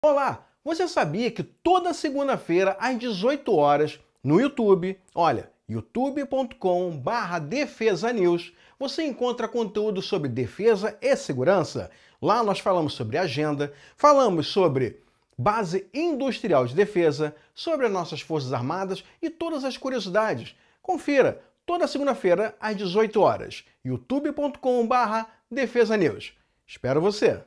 Olá, você sabia que toda segunda-feira às 18 horas no YouTube, olha, youtube.com/defesanews, você encontra conteúdo sobre defesa e segurança. Lá nós falamos sobre agenda, falamos sobre base industrial de defesa, sobre as nossas forças armadas e todas as curiosidades. Confira toda segunda-feira às 18 horas, youtube.com/defesanews. Espero você.